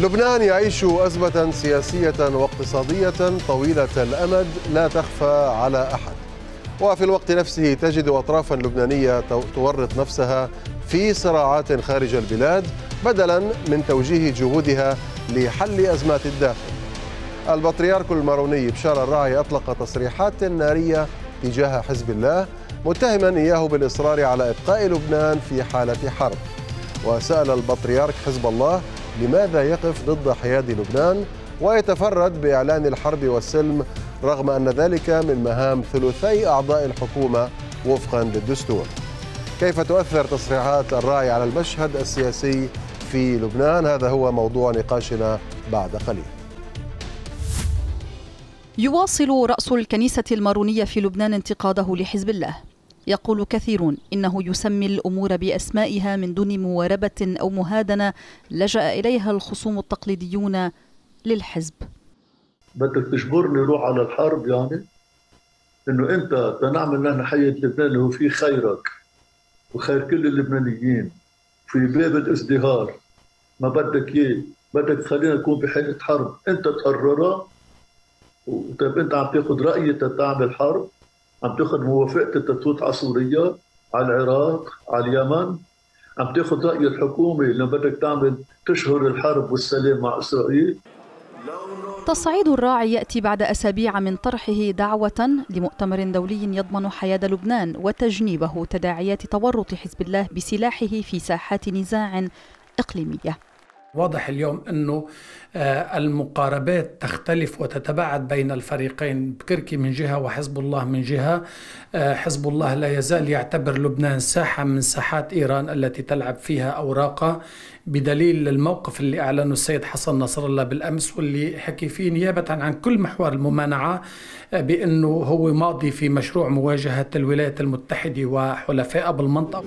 لبنان يعيش أزمة سياسية واقتصادية طويلة الأمد لا تخفى على أحد وفي الوقت نفسه تجد أطرافا لبنانية تورط نفسها في صراعات خارج البلاد بدلا من توجيه جهودها لحل أزمات الداخل البطريرك الماروني بشار الراعي أطلق تصريحات نارية تجاه حزب الله متهما إياه بالإصرار على إبقاء لبنان في حالة حرب وسأل البطريرك حزب الله لماذا يقف ضد حياد لبنان ويتفرد بإعلان الحرب والسلم رغم أن ذلك من مهام ثلثي أعضاء الحكومة وفقا للدستور كيف تؤثر تصريحات الراعي على المشهد السياسي في لبنان هذا هو موضوع نقاشنا بعد قليل يواصل رأس الكنيسة المارونية في لبنان انتقاده لحزب الله يقول كثيرون إنه يسمي الأمور بأسمائها من دون مواربة أو مهادنة لجأ إليها الخصوم التقليديون للحزب بدك تجبرني روح على الحرب يعني انه انت تنعمل نحن حي لبنان هو في خيرك وخير كل اللبنانيين في باب الازدهار ما بدك اياه بدك تخلينا نكون بحالة حرب انت تقررها طيب انت عم تاخذ رايي تتعمل حرب عم تاخذ موافقه التتويت على سوريا على العراق على اليمن عم تاخذ راي الحكومه لما بدك تعمل تشهر الحرب والسلام مع اسرائيل تصعيد الراعي ياتي بعد اسابيع من طرحه دعوه لمؤتمر دولي يضمن حياه لبنان وتجنيبه تداعيات تورط حزب الله بسلاحه في ساحات نزاع اقليميه واضح اليوم انه آه، المقاربات تختلف وتتباعد بين الفريقين بكركي من جهه وحزب الله من جهه آه، حزب الله لا يزال يعتبر لبنان ساحه من ساحات ايران التي تلعب فيها اوراقها بدليل الموقف اللي اعلنه السيد حسن نصر الله بالامس واللي حكي فيه نيابه عن كل محور الممانعه آه، بانه هو ماضي في مشروع مواجهه الولايات المتحده وحلفائها بالمنطقه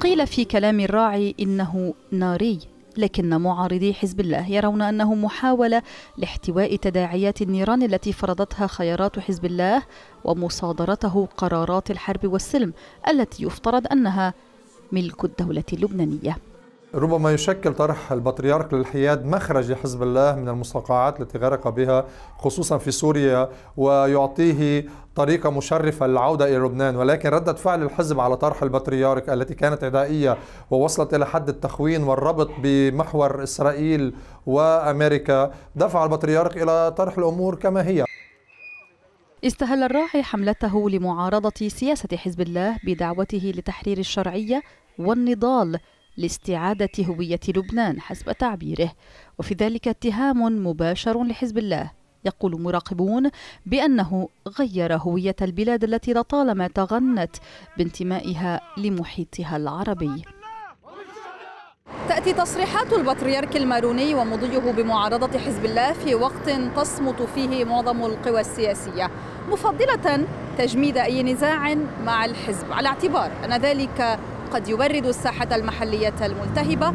قيل في كلام الراعي انه ناري لكن معارضي حزب الله يرون أنه محاولة لاحتواء تداعيات النيران التي فرضتها خيارات حزب الله ومصادرته قرارات الحرب والسلم التي يفترض أنها ملك الدولة اللبنانية ربما يشكل طرح البطريرك للحياد مخرج لحزب الله من المستقعات التي غرق بها خصوصا في سوريا ويعطيه طريقة مشرفة للعودة إلى لبنان ولكن ردة فعل الحزب على طرح البطريرك التي كانت عدائية ووصلت إلى حد التخوين والربط بمحور إسرائيل وأمريكا دفع البطريرك إلى طرح الأمور كما هي استهل الراعي حملته لمعارضة سياسة حزب الله بدعوته لتحرير الشرعية والنضال لاستعادة هوية لبنان حسب تعبيره وفي ذلك اتهام مباشر لحزب الله يقول مراقبون بأنه غير هوية البلاد التي لطالما تغنت بانتمائها لمحيطها العربي تأتي تصريحات البطريرك الماروني ومضيه بمعارضة حزب الله في وقت تصمت فيه معظم القوى السياسية مفضلة تجميد أي نزاع مع الحزب على اعتبار أن ذلك قد يورد الساحة المحلية الملتهبة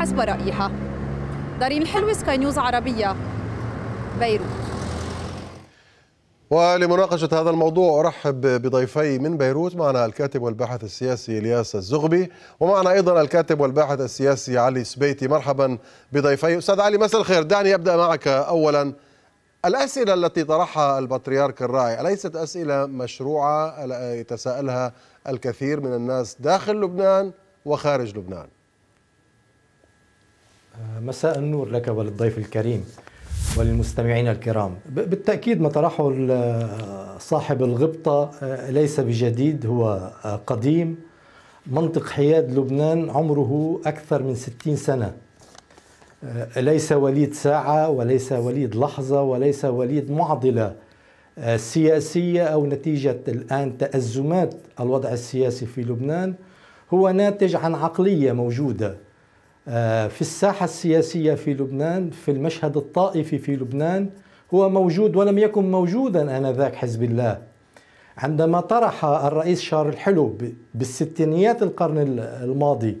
حسب رأيها دارين الحلو سكاي نيوز عربية بيروت ولمناقشة هذا الموضوع أرحب بضيفي من بيروت معنا الكاتب والباحث السياسي إلياس الزغبي ومعنا أيضا الكاتب والباحث السياسي علي سبيتي مرحبا بضيفي أستاذ علي مساء الخير دعني أبدأ معك أولا الأسئلة التي طرحها البطريرك الراعي أليست أسئلة مشروعة يتساءلها الكثير من الناس داخل لبنان وخارج لبنان آه، مساء النور لك وللضيف الكريم وللمستمعين الكرام بالتأكيد ما طرحه آه، صاحب الغبطة آه، ليس بجديد هو قديم منطق حياد لبنان عمره أكثر من 60 سنة آه، ليس وليد ساعة وليس وليد لحظة وليس وليد معضلة آه، سياسية أو نتيجة الآن تأزمات الوضع السياسي في لبنان هو ناتج عن عقلية موجودة آه، في الساحة السياسية في لبنان في المشهد الطائفي في لبنان هو موجود ولم يكن موجودا آنذاك حزب الله عندما طرح الرئيس شارل الحلو بالستينيات القرن الماضي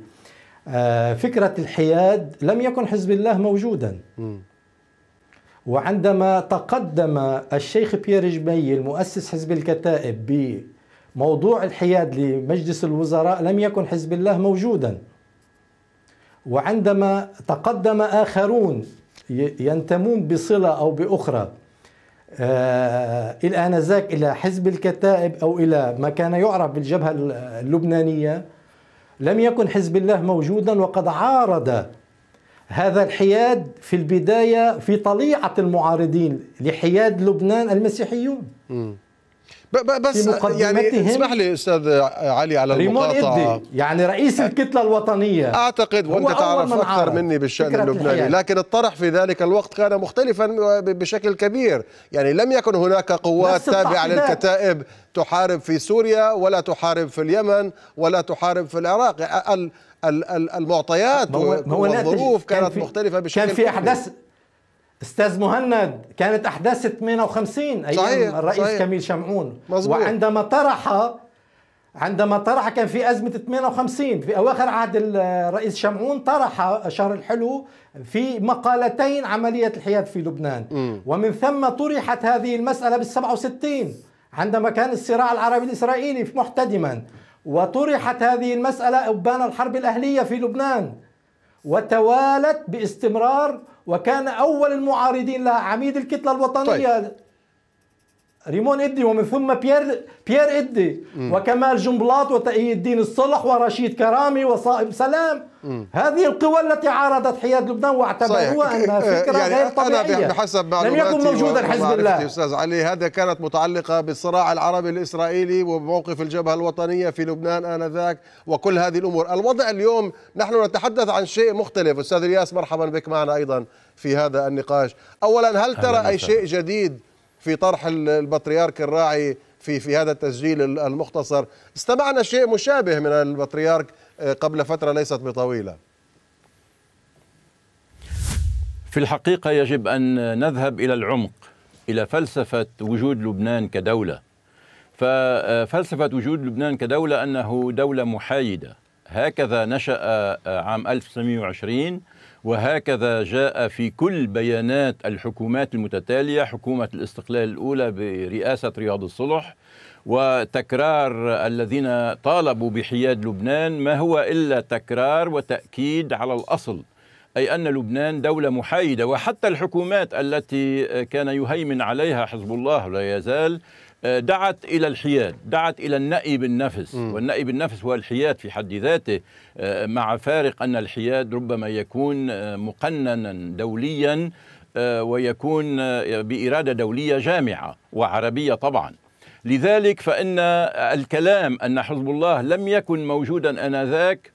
آه، فكرة الحياد لم يكن حزب الله موجودا وعندما تقدم الشيخ بيير جمي المؤسس حزب الكتائب بموضوع الحياد لمجلس الوزراء لم يكن حزب الله موجودا وعندما تقدم آخرون ينتمون بصلة أو بأخرى آه، آنذاك إلى حزب الكتائب أو إلى ما كان يعرف بالجبهة اللبنانية لم يكن حزب الله موجودا وقد عارض هذا الحياد في البدايه في طليعه المعارضين لحياد لبنان المسيحيون م. بس يعني اسمح لي استاذ علي على المقاطعه يعني رئيس الكتله الوطنيه اعتقد وانت تعرف من اكثر مني بالشان اللبناني لكن الطرح في ذلك الوقت كان مختلفا بشكل كبير يعني لم يكن هناك قوات تابعه للكتائب تحارب في سوريا ولا تحارب في اليمن ولا تحارب في العراق المعطيات والظروف كانت مختلفه بشكل كان في احداث استاذ مهند كانت احداث 58 ايام صحيح. الرئيس صحيح. كميل شمعون مزبوط. وعندما طرح عندما طرح كان في أزمة 58 في أواخر عهد الرئيس شمعون طرح شهر الحلو في مقالتين عملية الحياد في لبنان م. ومن ثم طرحت هذه المسألة بال 67 عندما كان الصراع العربي الإسرائيلي محتدما وطرحت هذه المسألة أبان الحرب الأهلية في لبنان وتوالت باستمرار وكان اول المعارضين لها عميد الكتله الوطنيه طيب. ريمون إدي ومن ثم بيير بيير إدي مم. وكمال جنبلاط وتقي الدين الصلح ورشيد كرامي وصائب سلام مم. هذه القوى التي عارضت حياد لبنان واعتبروها انها يعني فكره يعني غير طبيعيه أنا بحسب معلوماتي لم يكن موجودا حزب الله استاذ علي هذا كانت متعلقه بالصراع العربي الاسرائيلي وموقف الجبهه الوطنيه في لبنان انذاك وكل هذه الامور، الوضع اليوم نحن نتحدث عن شيء مختلف، استاذ الياس مرحبا بك معنا ايضا في هذا النقاش، اولا هل ترى اي شيء جديد في طرح البطريرك الراعي في في هذا التسجيل المختصر استمعنا شيء مشابه من البطريرك آه، قبل فترة ليست بطويلة في الحقيقة يجب أن نذهب إلى العمق إلى فلسفة وجود لبنان كدولة ففلسفة آه، وجود لبنان كدولة أنه دولة محايدة هكذا نشأ آه، عام 1920 وهكذا جاء في كل بيانات الحكومات المتتالية حكومة الاستقلال الأولى برئاسة رياض الصلح وتكرار الذين طالبوا بحياد لبنان ما هو إلا تكرار وتأكيد على الأصل أي أن لبنان دولة محايدة وحتى الحكومات التي كان يهيمن عليها حزب الله لا يزال آه، دعت إلى الحياد دعت إلى النأي بالنفس م. والنأي بالنفس هو الحياد في حد ذاته آه، مع فارق أن الحياد ربما يكون آه، مقننا دوليا ويكون بإرادة دولية جامعة وعربية طبعا لذلك فإن الكلام أن حزب الله لم يكن موجودا آنذاك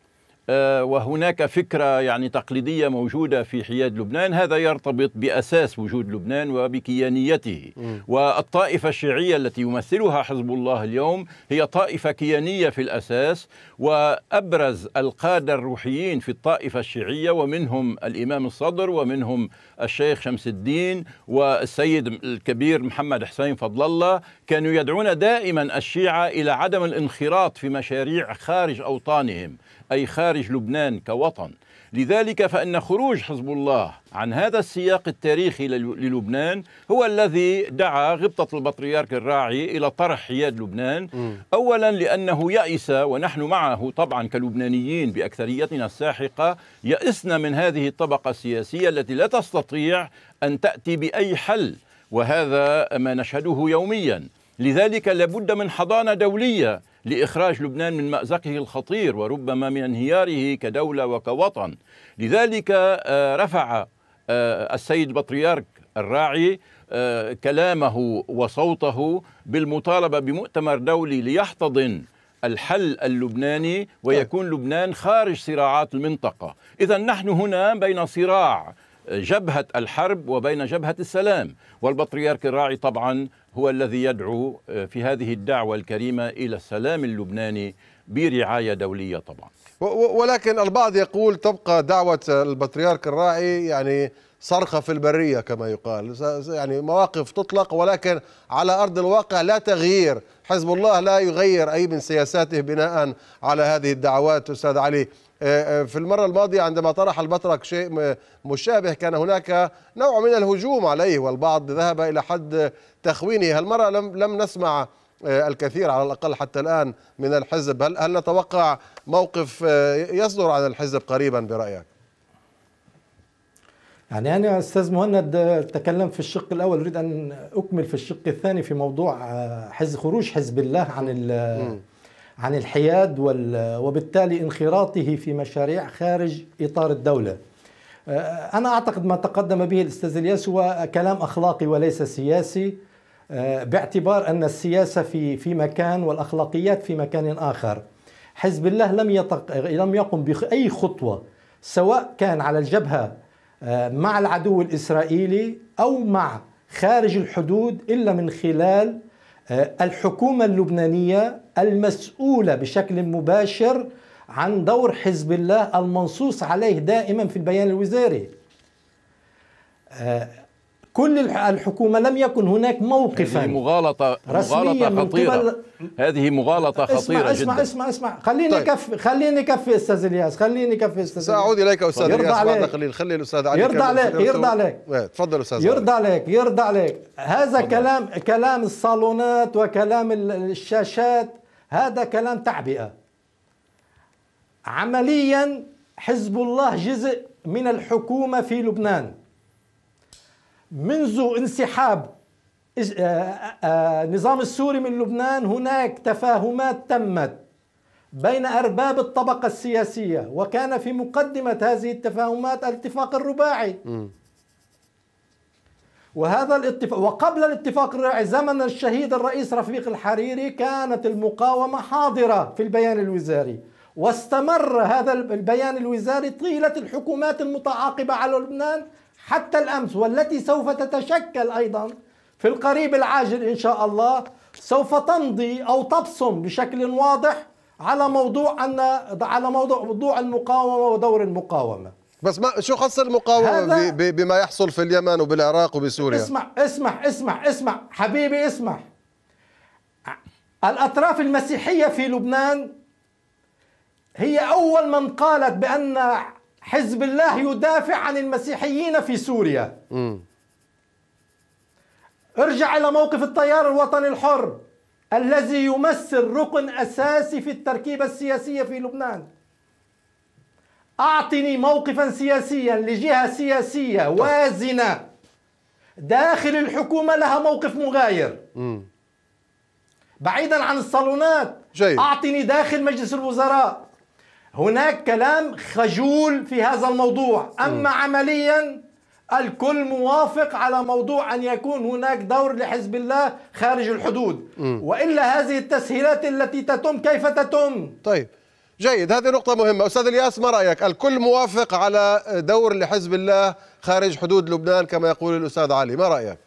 آه، وهناك فكرة يعني تقليدية موجودة في حياد لبنان هذا يرتبط بأساس وجود لبنان وبكيانيته م. والطائفة الشيعية التي يمثلها حزب الله اليوم هي طائفة كيانية في الأساس وأبرز القادة الروحيين في الطائفة الشيعية ومنهم الإمام الصدر ومنهم الشيخ شمس الدين والسيد الكبير محمد حسين فضل الله كانوا يدعون دائما الشيعة إلى عدم الانخراط في مشاريع خارج أوطانهم أي خارج لبنان كوطن لذلك فإن خروج حزب الله عن هذا السياق التاريخي للبنان هو الذي دعا غبطة البطريرك الراعي إلى طرح حياد لبنان أولا لأنه يأس ونحن معه طبعا كلبنانيين بأكثريتنا الساحقة يأسنا من هذه الطبقة السياسية التي لا تستطيع أن تأتي بأي حل وهذا ما نشهده يوميا لذلك لابد من حضانة دولية لإخراج لبنان من مأزقه الخطير وربما من انهياره كدولة وكوطن لذلك آه، رفع آه، السيد بطريرك الراعي آه، كلامه وصوته بالمطالبة بمؤتمر دولي ليحتضن الحل اللبناني طيب. ويكون لبنان خارج صراعات المنطقة إذا نحن هنا بين صراع جبهة الحرب وبين جبهة السلام والبطريرك الراعي طبعا هو الذي يدعو آه، في هذه الدعوة الكريمة إلى السلام اللبناني برعاية دولية طبعا ولكن البعض يقول تبقى دعوة البطريرك الراعي يعني صرخة في البرية كما يقال يعني مواقف تطلق ولكن على أرض الواقع لا تغيير حزب الله لا يغير أي من سياساته بناء على هذه الدعوات أستاذ علي آه، آه، في المرة الماضية عندما طرح البطرك شيء مشابه كان هناك نوع من الهجوم عليه والبعض ذهب إلى حد تخوينه المرة لم, لم نسمع آه، الكثير على الأقل حتى الآن من الحزب هل, هل نتوقع موقف يصدر عن الحزب قريبا برأيك؟ يعني أنا أستاذ مهند تكلم في الشق الأول أريد أن أكمل في الشق الثاني في موضوع آه، حزب خروج حزب الله عن عن الحياد وبالتالي انخراطه في مشاريع خارج إطار الدولة آه، أنا أعتقد ما تقدم به الأستاذ الياس هو كلام أخلاقي وليس سياسي آه، باعتبار أن السياسة في في مكان والأخلاقيات في مكان آخر حزب الله لم يتق... لم يقم بأي خطوة سواء كان على الجبهة آه، مع العدو الإسرائيلي أو مع خارج الحدود إلا من خلال آه، الحكومة اللبنانية المسؤولة بشكل مباشر عن دور حزب الله المنصوص عليه دائما في البيان الوزاري آه، كل الحكومة لم يكن هناك موقفا هذه مغالطة مغالطة خطيرة قبل... هذه مغالطة خطيرة اسمع اسمع جدا اسمع اسمع خليني طيب. كفي خليني كفي استاذ الياس خليني كفي استاذ سأعود اليك استاذ الياس بعد عليك خلي الاستاذ إيه، علي يرضى عليك يرضى عليك تفضل استاذ يرضى عليك يرضى عليك هذا فضل. كلام كلام الصالونات وكلام الشاشات هذا كلام تعبئة عمليا حزب الله جزء من الحكومة في لبنان منذ انسحاب النظام السوري من لبنان هناك تفاهمات تمت بين أرباب الطبقة السياسية وكان في مقدمة هذه التفاهمات الاتفاق الرباعي وهذا الاتفاق وقبل الاتفاق الرباعي زمن الشهيد الرئيس رفيق الحريري كانت المقاومة حاضرة في البيان الوزاري واستمر هذا البيان الوزاري طيلة الحكومات المتعاقبة على لبنان حتى الامس والتي سوف تتشكل ايضا في القريب العاجل ان شاء الله سوف تمضي او تبصم بشكل واضح على موضوع ان على موضوع موضوع المقاومه ودور المقاومه بس ما شو خص المقاومه بما يحصل في اليمن وبالعراق وبسوريا اسمع اسمع اسمع اسمع حبيبي اسمع الاطراف المسيحيه في لبنان هي اول من قالت بان حزب الله يدافع عن المسيحيين في سوريا م. ارجع إلى موقف التيار الوطني الحر الذي يمثل ركن أساسي في التركيبة السياسية في لبنان أعطني موقفا سياسيا لجهة سياسية وازنة داخل الحكومة لها موقف مغاير بعيدا عن الصالونات جيد. أعطني داخل مجلس الوزراء هناك كلام خجول في هذا الموضوع أما عمليا الكل موافق على موضوع أن يكون هناك دور لحزب الله خارج الحدود وإلا هذه التسهيلات التي تتم كيف تتم طيب جيد هذه نقطة مهمة أستاذ الياس ما رأيك الكل موافق على دور لحزب الله خارج حدود لبنان كما يقول الأستاذ علي ما رأيك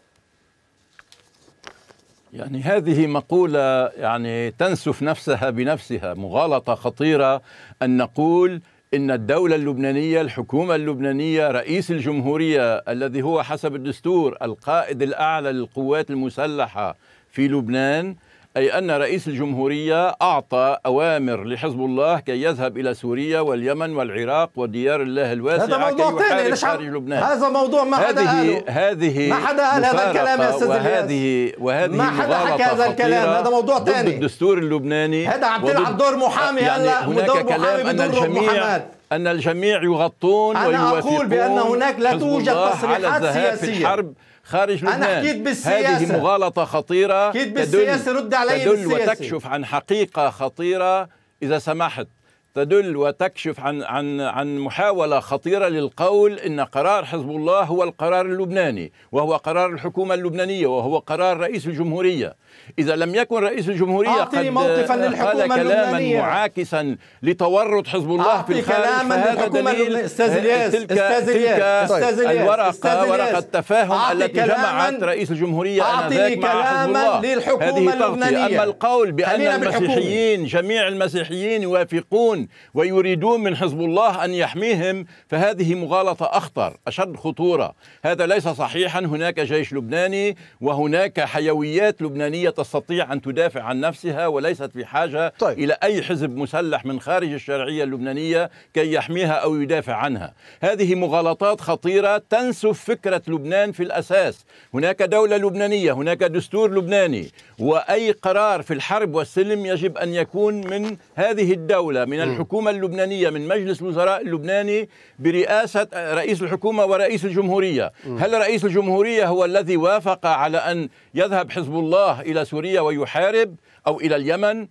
يعني هذه مقولة يعني تنسف نفسها بنفسها مغالطة خطيرة أن نقول إن الدولة اللبنانية الحكومة اللبنانية رئيس الجمهورية الذي هو حسب الدستور القائد الأعلى للقوات المسلحة في لبنان أي أن رئيس الجمهورية أعطى أوامر لحزب الله كي يذهب إلى سوريا واليمن والعراق وديار الله الواسعة هذا موضوع ثاني خارج لبنان هذا موضوع ما حدا هذه هذه ما حدا قال هذا الكلام يا أستاذ وهذه وهذه ما حدا حكى هذا الكلام هذا موضوع ثاني الدستور اللبناني هذا عم تلعب دور محامي يعني هلا هناك كلام أن الجميع أن الجميع يغطون أنا أقول بأن هناك لا توجد تصريحات سياسية في الحرب خارج لبنان أنا حكيت بالسياسة هذه مغالطة خطيرة حكيت بالسياسة رد علي تدل بالسياسة. وتكشف عن حقيقة خطيرة إذا سمحت تدل وتكشف عن عن عن محاوله خطيره للقول ان قرار حزب الله هو القرار اللبناني وهو قرار الحكومه اللبنانيه وهو قرار رئيس الجمهوريه اذا لم يكن رئيس الجمهوريه قد موقفا للحكومه قال كلاما معاكسا لتورط حزب الله في الخارج كلاما للحكومه اللبنانيه استاذ الياس تلك, استاذ تلك استاذ الورقه استاذ ورقه التفاهم التي جمعت رئيس الجمهوريه انذاك مع حزب الله للحكومه هذه اللبنانيه اما القول بان المسيحيين جميع المسيحيين يوافقون يحمون ويريدون من حزب الله أن يحميهم فهذه مغالطة أخطر أشد خطورة هذا ليس صحيحا هناك جيش لبناني وهناك حيويات لبنانية تستطيع أن تدافع عن نفسها وليست في حاجة طيب. إلى أي حزب مسلح من خارج الشرعية اللبنانية كي يحميها أو يدافع عنها هذه مغالطات خطيرة تنسف فكرة لبنان في الأساس هناك دولة لبنانية هناك دستور لبناني وأي قرار في الحرب والسلم يجب أن يكون من هذه الدولة من الحكومة اللبنانية من مجلس الوزراء اللبناني برئاسة رئيس الحكومة ورئيس الجمهورية هل رئيس الجمهورية هو الذي وافق على أن يذهب حزب الله إلى سوريا ويحارب أو إلى اليمن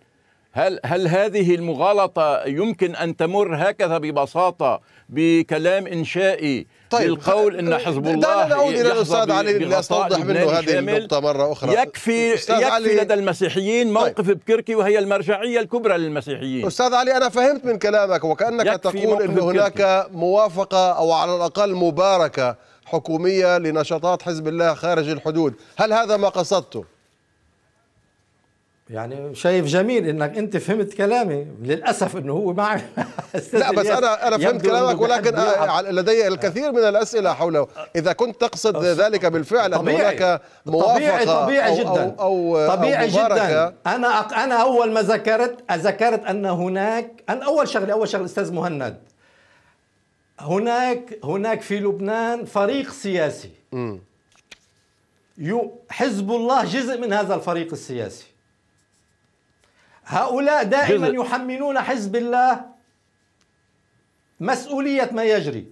هل هل هذه المغالطة يمكن أن تمر هكذا ببساطة بكلام إنشائي طيب بالقول ان حزب الله دعنا نعود الى الاستاذ علي لاستوضح منه هذه النقطه مره اخرى يكفي يكفي علي لدى المسيحيين طيب. موقف طيب. بكركي وهي المرجعيه الكبرى للمسيحيين استاذ علي انا فهمت من كلامك وكانك تقول ان هناك موافقه او على الاقل مباركه حكوميه لنشاطات حزب الله خارج الحدود هل هذا ما قصدته يعني شايف جميل انك انت فهمت كلامي للاسف انه هو مع لا بس انا انا فهمت كلامك ولكن لدي الكثير من الاسئله حوله اذا كنت تقصد ذلك بالفعل ان هناك موافقه طبيعي طبيعي جدا أو, أو طبيعي أو جدا انا انا اول ما ذكرت ذكرت ان هناك أن اول شغله اول شغله استاذ مهند هناك هناك في لبنان فريق سياسي حزب الله جزء من هذا الفريق السياسي هؤلاء دائما جزء. يحملون حزب الله مسؤولية ما يجري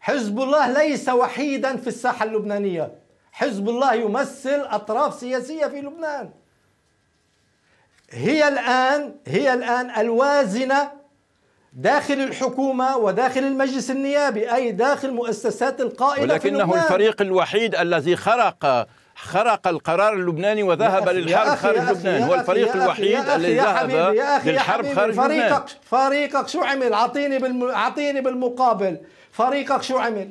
حزب الله ليس وحيدا في الساحة اللبنانية حزب الله يمثل أطراف سياسية في لبنان هي الآن هي الآن الوازنة داخل الحكومة وداخل المجلس النيابي أي داخل مؤسسات القائمة ولكنه في لبنان. الفريق الوحيد الذي خرق خرق القرار اللبناني وذهب للحرب خارج لبنان هو الفريق الوحيد الذي ذهب للحرب خارج فريقك لبنان فريقك شو عمل اعطيني بالم... اعطيني بالمقابل فريقك شو عمل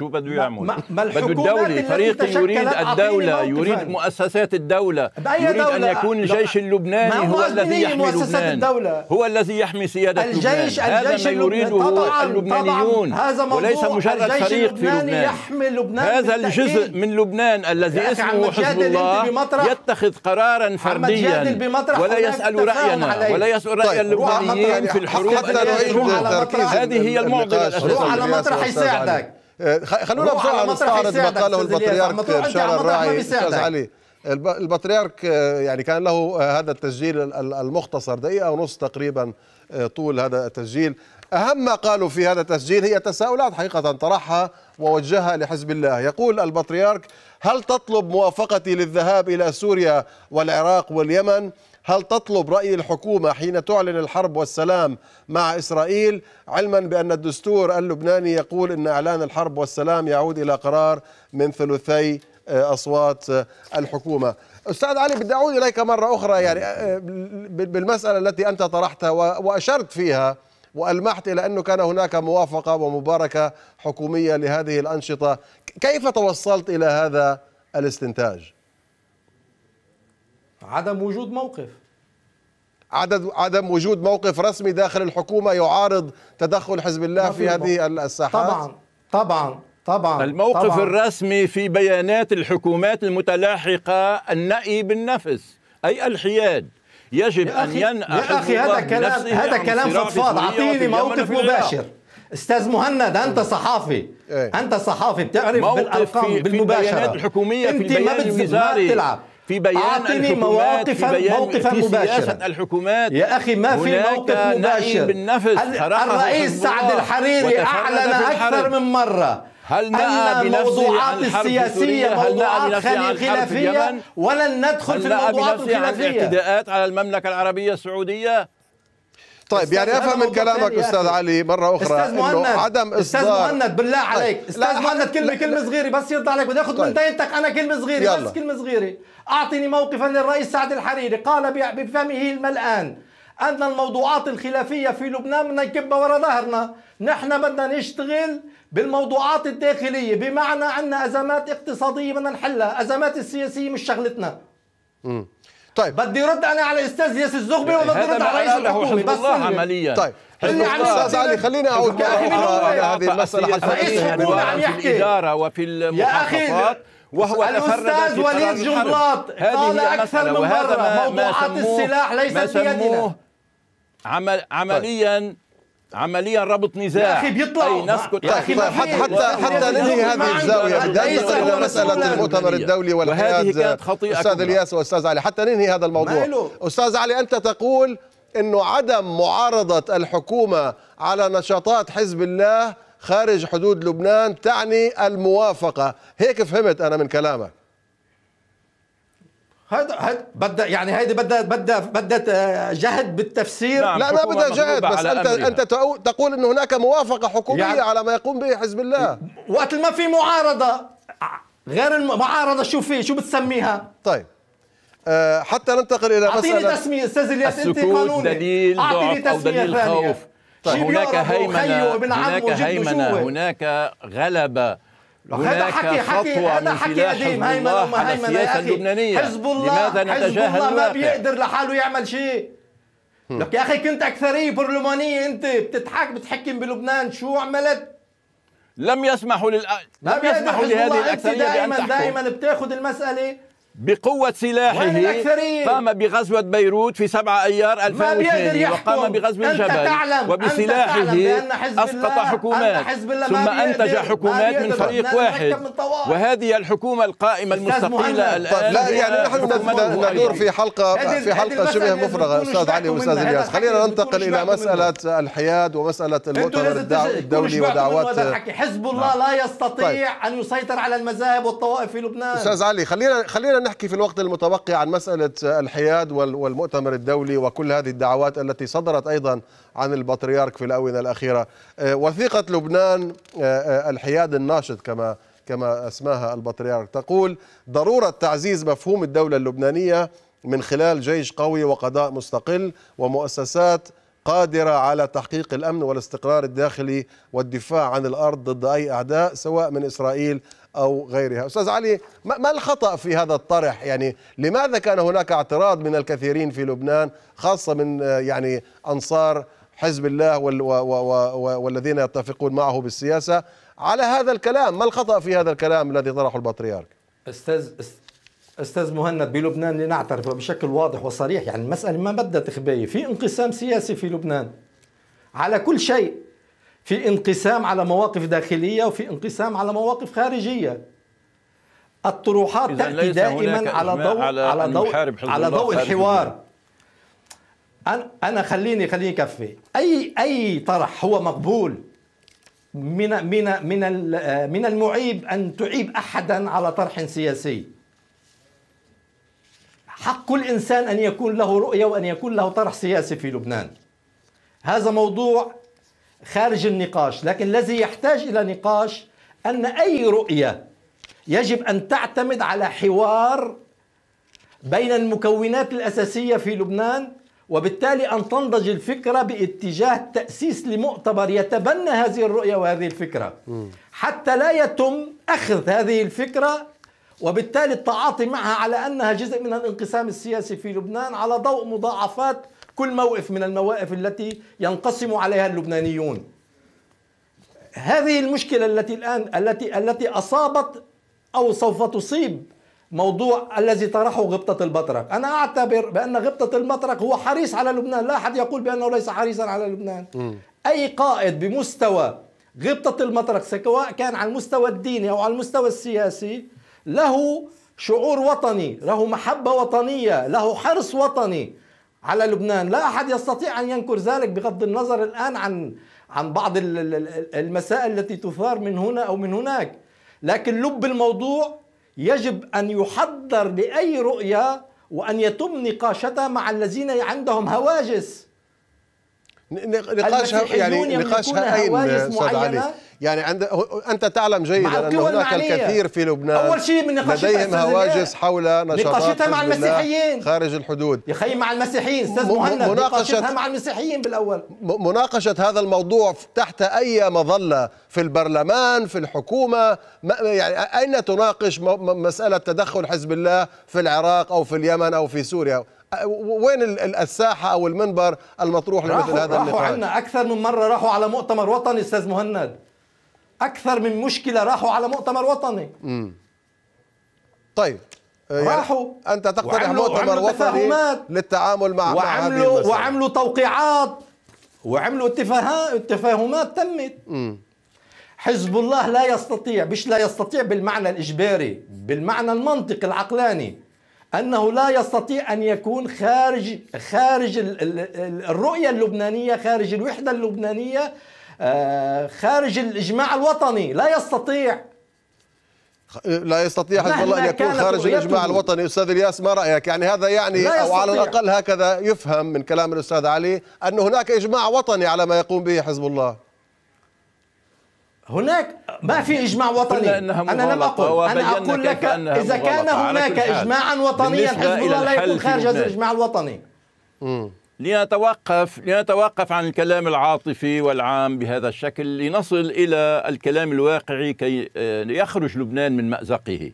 شو بده يعمل؟ ما, بده الدولة فريق يريد الدولة يريد مؤسسات الدولة يريد دولة أن يكون الجيش اللبناني هو الذي يحمي لبنان الدولة. هو الذي يحمي سيادة الجيش لبنان الجيش هذا ما يريده طبعاً اللبنانيون طبعاً هذا وليس مجرد فريق في لبنان يحمي لبنان هذا الجزء من لبنان الذي اسمه حزب الله يتخذ قرارا فرديا ولا يسأل رأينا ولا يسأل رأي طيب، اللبنانيين في الحروب هذه هي المعضلة روح على مطرح يساعدك خلونا على نستعرض ما قاله البطريرك بشار الراعي استاذ علي البطريرك آه، يعني كان له آه، هذا التسجيل المختصر دقيقه ونص تقريبا آه، طول هذا التسجيل اهم ما قالوا في هذا التسجيل هي تساؤلات حقيقه طرحها ووجهها لحزب الله يقول البطريرك هل تطلب موافقتي للذهاب الى سوريا والعراق واليمن هل تطلب رأي الحكومة حين تعلن الحرب والسلام مع إسرائيل علما بأن الدستور اللبناني يقول أن إعلان الحرب والسلام يعود إلى قرار من ثلثي آه، أصوات آه، الحكومة أستاذ علي بدي أعود إليك مرة أخرى يعني آه، بالمسألة التي أنت طرحتها وأشرت فيها وألمحت إلى أنه كان هناك موافقة ومباركة حكومية لهذه الأنشطة كيف توصلت إلى هذا الاستنتاج؟ عدم وجود موقف عدد عدم وجود موقف رسمي داخل الحكومه يعارض تدخل حزب الله في هذه الساحات طبعا طبعا طبعا الموقف طبعا الرسمي في بيانات الحكومات المتلاحقه النأي بالنفس اي الحياد يجب يا أخي ان ينأى يا اخي هذا كلام هذا كلام فضفاض اعطيني موقف مباشر استاذ مهند انت صحافي إيه. انت صحافي بتعرف بالارقام بالمباشره في البيانات الحكوميه انت في البيان ما الوزاري تلعب في بيان أعطني مواقفا موقفا مباشرا الحكومات يا أخي ما في موقف مباشر بالنفس الرئيس سعد الحريري أعلن أكثر من مرة هل نأى الموضوعات السياسية موضوعات خلافية ولن ندخل في الموضوعات الخلافية الاعتداءات على المملكة العربية السعودية طيب يعني افهم من كلامك استاذ علي مره اخرى استاذ مهند عدم اصدار استاذ مهند بالله عليك استاذ مهند كلمه كلمه صغيره بس يرضى عليك بدي اخذ طيب. من دينتك انا كلمه صغيره يلا. بس كلمه صغيره اعطني موقفا للرئيس سعد الحريري قال بفمه الملآن ان الموضوعات الخلافيه في لبنان بدنا نكبها ورا ظهرنا نحن بدنا نشتغل بالموضوعات الداخليه بمعنى عندنا ازمات اقتصاديه بدنا نحلها ازمات السياسيه مش شغلتنا م. طيب بدي رد انا على الاستاذ ياسر الزغبي يعني وبدي رد على رئيس الحكومه بس عمليا طيب, طيب. اللي طيب. عم استاذ علي خليني اقول طيب. على هذه المساله الحساسه في الاداره وفي المحافظات وهو الاستاذ وليد جنبلاط قال اكثر من مره موضوعات السلاح ليست بيدنا عمل عمليا طيب. عمليا ربط نزاع يا اخي بيطلعوا اي نسكت يا اخي طيب حتى حتى حتى ننهي هذه الزاويه بدنا نصل الى مساله المؤتمر الدولي والحياد كانت خطيئه استاذ الياس واستاذ علي حتى ننهي هذا الموضوع استاذ علي انت تقول انه عدم معارضه الحكومه على نشاطات حزب الله خارج حدود لبنان تعني الموافقه هيك فهمت انا من كلامك هذا هذا بدا يعني هيدي بدها بدها بدها آه، جهد بالتفسير نعم لا ما بدها جهد بس انت انت تقول انه هناك موافقه حكوميه يعني على ما يقوم به حزب الله وقت ما في معارضه غير المعارضه شو في شو بتسميها طيب أه حتى ننتقل الى اعطيني تسميه استاذ الياس انت قانوني دليل ضعف او ثانية. خوف طيب هناك هيمنه هناك هيمنه هناك غلبه هذا حكي حكي هذا حكي قديم هيمن وما هيمن يا اخي اللبنانية. حزب الله لماذا نتجاهل حزب الله ما بيقدر لحاله يعمل شيء لك يا اخي كنت اكثريه برلمانيه انت بتضحك بتحكم بلبنان شو عملت؟ لم يسمحوا للأ... ما لم يسمحوا لهذه الاكثريه دائما دائما بتاخذ المساله بقوة سلاحه قام بغزوة بيروت في 7 أيار 2002 وقام بغزو الجبل وبسلاحه أسقط حكومات ثم أنتج حكومات من فريق واحد من وهذه الحكومة القائمة المستقلة الآن طيب، لا يعني نحن ندور في حلقة في حلقة شبه مفرغة أستاذ علي وأستاذ إلياس خلينا ننتقل إلى مسألة الحياد ومسألة المؤتمر الدولي ودعوات حزب الله نعم. لا يستطيع أن يسيطر على المذاهب والطوائف في لبنان أستاذ علي خلينا خلينا نحكي في الوقت المتبقي عن مسألة الحياد والمؤتمر الدولي وكل هذه الدعوات التي صدرت أيضا عن البطريرك في الآونة الأخيرة آه، وثيقة لبنان آه، آه، الحياد الناشط كما كما اسماها البطريرك تقول ضرورة تعزيز مفهوم الدولة اللبنانية من خلال جيش قوي وقضاء مستقل ومؤسسات قادرة على تحقيق الأمن والاستقرار الداخلي والدفاع عن الأرض ضد أي أعداء سواء من إسرائيل أو غيرها أستاذ علي ما الخطأ في هذا الطرح يعني لماذا كان هناك اعتراض من الكثيرين في لبنان خاصة من يعني أنصار حزب الله والذين يتفقون معه بالسياسة على هذا الكلام ما الخطأ في هذا الكلام الذي طرحه البطريرك أستاذ استاذ مهند بلبنان لنعترف بشكل واضح وصريح يعني المساله ما بدها تخبايه في انقسام سياسي في لبنان على كل شيء في انقسام على مواقف داخلية وفي انقسام على مواقف خارجية الطروحات تأتي دائما على ضوء على, على ضوء على ضوء الحوار أنا أنا خليني خليني كفي أي أي طرح هو مقبول من من من من المعيب أن تعيب أحدا على طرح سياسي حق كل إنسان أن يكون له رؤية وأن يكون له طرح سياسي في لبنان هذا موضوع خارج النقاش لكن الذي يحتاج إلى نقاش أن أي رؤية يجب أن تعتمد على حوار بين المكونات الأساسية في لبنان وبالتالي أن تنضج الفكرة باتجاه تأسيس لمؤتمر يتبنى هذه الرؤية وهذه الفكرة حتى لا يتم أخذ هذه الفكرة وبالتالي التعاطي معها على أنها جزء من الانقسام السياسي في لبنان على ضوء مضاعفات كل موقف من المواقف التي ينقسم عليها اللبنانيون هذه المشكلة التي الآن التي التي أصابت أو سوف تصيب موضوع الذي طرحه غبطة البطرك أنا أعتبر بأن غبطة البطرك هو حريص على لبنان لا أحد يقول بأنه ليس حريصا على لبنان م. أي قائد بمستوى غبطة المطرق سواء كان على المستوى الديني أو على المستوى السياسي له شعور وطني له محبة وطنية له حرص وطني على لبنان لا أحد يستطيع أن ينكر ذلك بغض النظر الآن عن عن بعض المسائل التي تثار من هنا أو من هناك لكن لب الموضوع يجب أن يحضر لأي رؤية وأن يتم نقاشتها مع الذين عندهم هواجس نقاش يعني نقاش هواجس معينه يعني عند انت تعلم جيدا ان هناك الكثير في لبنان اول شيء من لديهم هواجس حول نشاطات مع المسيحيين خارج الحدود يا اخي مع المسيحيين استاذ مهند مناقشتها مع المسيحيين بالاول مناقشه هذا الموضوع تحت اي مظله في البرلمان في الحكومه يعني اين تناقش مساله تدخل حزب الله في العراق او في اليمن او في سوريا وين الساحه او المنبر المطروح لمثل هذا النقاش؟ راحوا عنا اكثر من مره راحوا على مؤتمر وطني استاذ مهند اكثر من مشكله راحوا على مؤتمر وطني امم طيب آه، يعني راحوا انت تقترح مؤتمر وطني للتعامل مع وعملوا مع وعملوا توقيعات وعملوا اتفاهمات تمت مم. حزب الله لا يستطيع مش لا يستطيع بالمعنى الإجباري بالمعنى المنطقي العقلاني أنه لا يستطيع أن يكون خارج خارج الرؤية اللبنانية خارج الوحدة اللبنانية آه، خارج الإجماع الوطني لا يستطيع إيه، لا يستطيع حزب الله ان يكون خارج الاجماع الوطني استاذ الياس ما رايك يعني هذا يعني او على الاقل هكذا يفهم من كلام الاستاذ علي ان هناك اجماع وطني على ما يقوم به حزب الله هناك ما في اجماع وطني انا لم اقل انا اقول لك اذا كان هناك اجماعا وطنيا حزب الله لا يكون خارج هذا الاجماع الوطني لنتوقف لنتوقف عن الكلام العاطفي والعام بهذا الشكل لنصل الى الكلام الواقعي كي آه، يخرج لبنان من مازقه.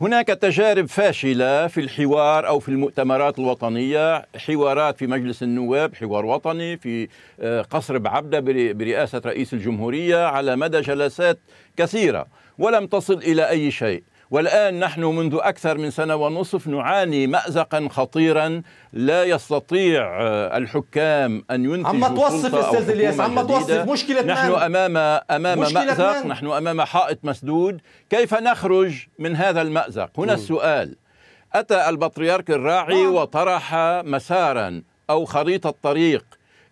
هناك تجارب فاشله في الحوار او في المؤتمرات الوطنيه، حوارات في مجلس النواب، حوار وطني في آه، قصر بعبده برئاسه رئيس الجمهوريه على مدى جلسات كثيره ولم تصل الى اي شيء. والآن نحن منذ أكثر من سنة ونصف نعاني مأزقا خطيرا لا يستطيع آه، الحكام أن ينتجوا عم توصف أستاذ إلياس عم توصف مشكلة نحن أمام أمام مأزق من. نحن أمام حائط مسدود كيف نخرج من هذا المأزق هنا م. السؤال أتى البطريرك الراعي نعم. وطرح مسارا أو خريطة طريق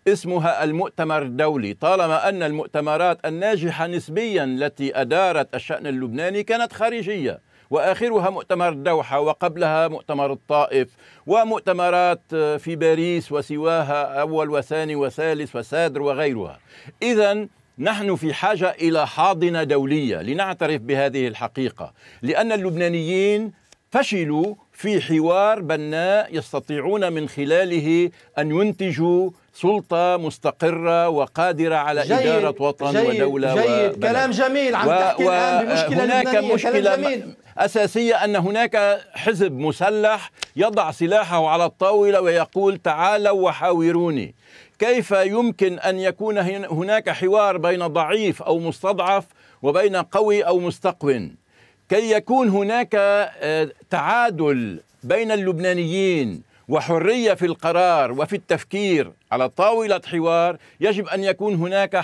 اسمها المؤتمر الدولي طالما أن المؤتمرات الناجحة نسبيا التي أدارت الشأن اللبناني كانت خارجية واخرها مؤتمر الدوحه وقبلها مؤتمر الطائف ومؤتمرات آه، في باريس وسواها اول وثاني وثالث وسادر وغيرها. اذا نحن في حاجه الى حاضنه دوليه لنعترف بهذه الحقيقه، لان اللبنانيين فشلوا في حوار بناء يستطيعون من خلاله ان ينتجوا سلطة مستقرة وقادرة على جيد إدارة وطن جيد ودولة جيد وبلد. كلام جميل عم تحكي و... الآن بمشكلة هناك مشكلة جميل. أساسية أن هناك حزب مسلح يضع سلاحه على الطاولة ويقول تعالوا وحاوروني كيف يمكن أن يكون هناك حوار بين ضعيف أو مستضعف وبين قوي أو مستقو كي يكون هناك آه، تعادل بين اللبنانيين وحريه في القرار وفي التفكير على طاوله حوار يجب ان يكون هناك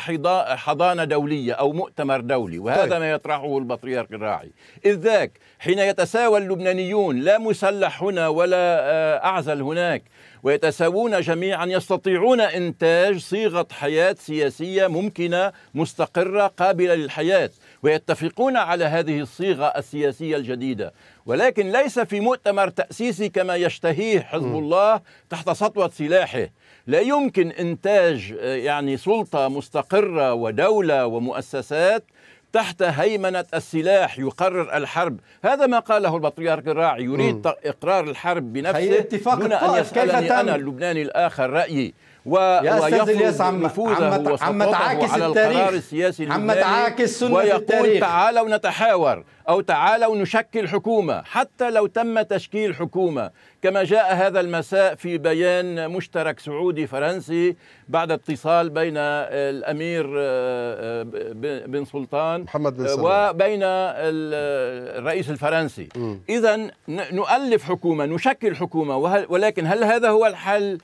حضانه دوليه او مؤتمر دولي وهذا طيب. ما يطرحه البطريرك الراعي اذ ذاك حين يتساوى اللبنانيون لا مسلح هنا ولا آه، اعزل هناك ويتساوون جميعا يستطيعون انتاج صيغه حياه سياسيه ممكنه مستقره قابله للحياه ويتفقون على هذه الصيغه السياسيه الجديده ولكن ليس في مؤتمر تأسيسي كما يشتهيه حزب الله تحت سطوة سلاحه لا يمكن إنتاج آه، يعني سلطة مستقرة ودولة ومؤسسات تحت هيمنة السلاح يقرر الحرب هذا ما قاله البطريرك الراعي يريد إقرار الحرب بنفسه دون أن يسألني أنا اللبناني الآخر رأيي و... ويفرض نفوذه عم على القرار السياسي عم تعاكس سنة ويقول التاريخ. تعالوا نتحاور أو تعالوا نشكل حكومة حتى لو تم تشكيل حكومة كما جاء هذا المساء في بيان مشترك سعودي فرنسي بعد اتصال بين الأمير آه، آه، بن سلطان محمد بن آه، سلطان وبين الرئيس الفرنسي إذا نؤلف حكومة نشكل حكومة ولكن هل هذا هو الحل؟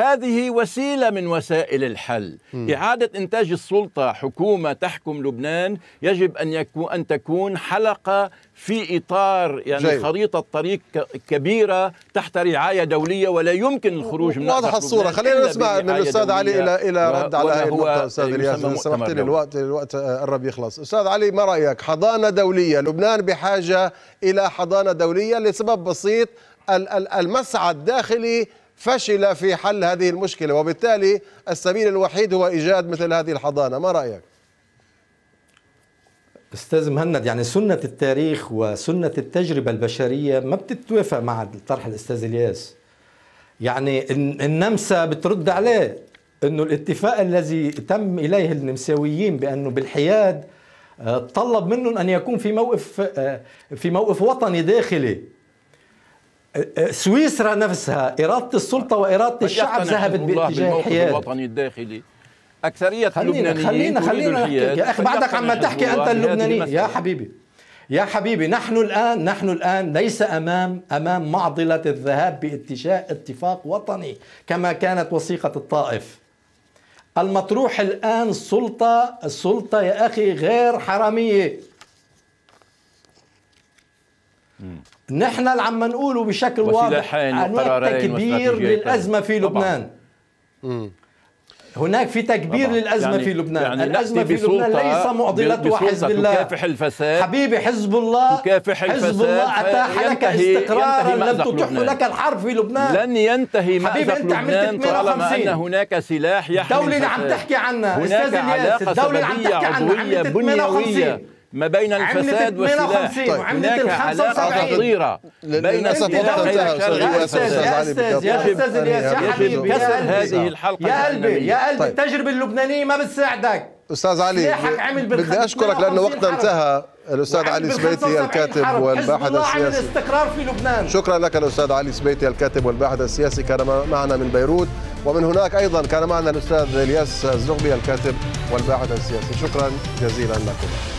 هذه وسيلة من وسائل الحل م. إعادة إنتاج السلطة حكومة تحكم لبنان يجب أن, يكون أن تكون حلقة في إطار يعني جيب. خريطة طريق كبيرة تحت رعاية دولية ولا يمكن الخروج من واضحة الصورة خلينا نسمع من الأستاذ علي إلى إلى رد على هذه النقطة أستاذ الياس سمحت لي الوقت الوقت قرب آه، يخلص أستاذ علي ما رأيك حضانة دولية لبنان بحاجة إلى حضانة دولية لسبب بسيط المسعى الداخلي فشل في حل هذه المشكلة وبالتالي السبيل الوحيد هو إيجاد مثل هذه الحضانة ما رأيك؟ استاذ مهند يعني سنة التاريخ وسنة التجربة البشرية ما بتتوافق مع طرح الاستاذ الياس يعني النمسا بترد عليه انه الاتفاق الذي تم اليه النمساويين بانه بالحياد آه، طلب منهم ان يكون في موقف آه، في موقف وطني داخلي سويسرا نفسها إرادة السلطة وإرادة طيب، الشعب ذهبت باتجاه الحياد الوطني الداخلي أكثرية اللبنانيين خلينا خلينا يا أخي بعدك عم تحكي أنت اللبناني يا حبيبي يا حبيبي نحن الآن نحن الآن ليس أمام أمام معضلة الذهاب باتجاه اتفاق وطني كما كانت وثيقة الطائف المطروح الآن سلطة السلطة يا أخي غير حرامية نحن اللي عم نقوله بشكل واضح عنوان تكبير للأزمة في لبنان هناك في تكبير طبعا. للأزمة يعني في لبنان يعني الأزمة في لبنان ليس معضلتها حزب الله الفساد حبيبي حزب الله تكافح الفساد حزب الله أتاح لك استقرارا لم تتح لك الحرب في لبنان لن ينتهي حبيبي أنت عملت طالما أن هناك سلاح يحمي الدولة اللي عم تحكي عنها استاذ علاقة الدولة اللي عم تحكي عنها عملت 58 ما بين الفساد والسلاح طيب، هناك علاقه خطيره بين السلاح يجب يجب كسر هذه الحلقه يا قلبي يا طيب. قلبي طيب. التجربه اللبنانيه ما بتساعدك استاذ علي بدي اشكرك لانه وقتنا انتهى الاستاذ علي سبيتي الكاتب والباحث السياسي الاستقرار في لبنان شكرا لك الاستاذ علي سبيتي الكاتب والباحث السياسي كان معنا من بيروت ومن هناك ايضا كان معنا الاستاذ الياس الزغبي الكاتب والباحث السياسي شكرا جزيلا لكم